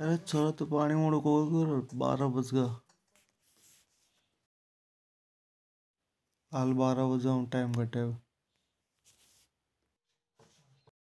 अरे चलो तो पानी मोड़ो को बारह बज गया हाल बारह बजे टाइम कटे